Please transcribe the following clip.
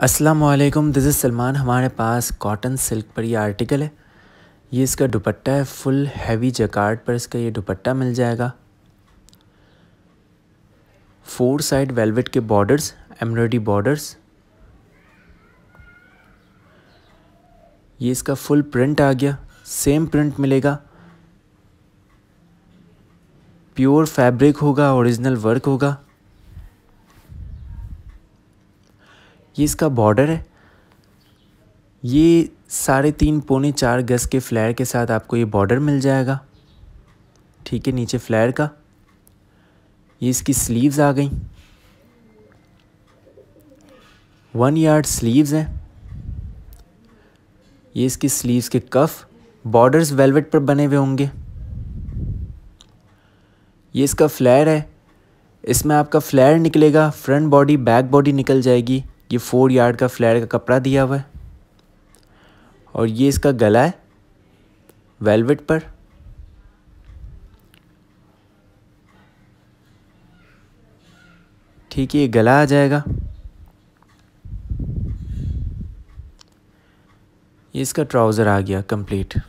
Aslam this is Salman हमारे पास cotton silk पर ये आर्टिकल है ये इसका दुपट्टा है फुल हैवी जकार्ड पर इसका ये दुपट्टा मिल जाएगा फोर साइड वेलवेट के बॉर्डर्स एम्ब्रॉयडरी बॉर्डर्स ये इसका फुल प्रिंट आ गया सेम प्रिंट मिलेगा प्योर फैब्रिक होगा ओरिजिनल वर्क होगा ये इसका बॉर्डर है ये साढ़े तीन पौने चार गज़ के फ्लैर के साथ आपको ये बॉर्डर मिल जाएगा ठीक है नीचे फ्लैर का ये इसकी स्लीव्स आ गई वन यार्ड स्लीव्स हैं ये इसकी स्लीव्स के कफ बॉर्डर्स वेलवेट पर बने हुए होंगे ये इसका फ्लैर है इसमें आपका फ्लैर निकलेगा फ्रंट बॉडी बैक बॉडी निकल जाएगी ये फोर यार्ड का फ्लैट का कपड़ा दिया हुआ है और ये इसका गला है वेलवेट पर ठीक है ये गला आ जाएगा ये इसका ट्राउज़र आ गया कंप्लीट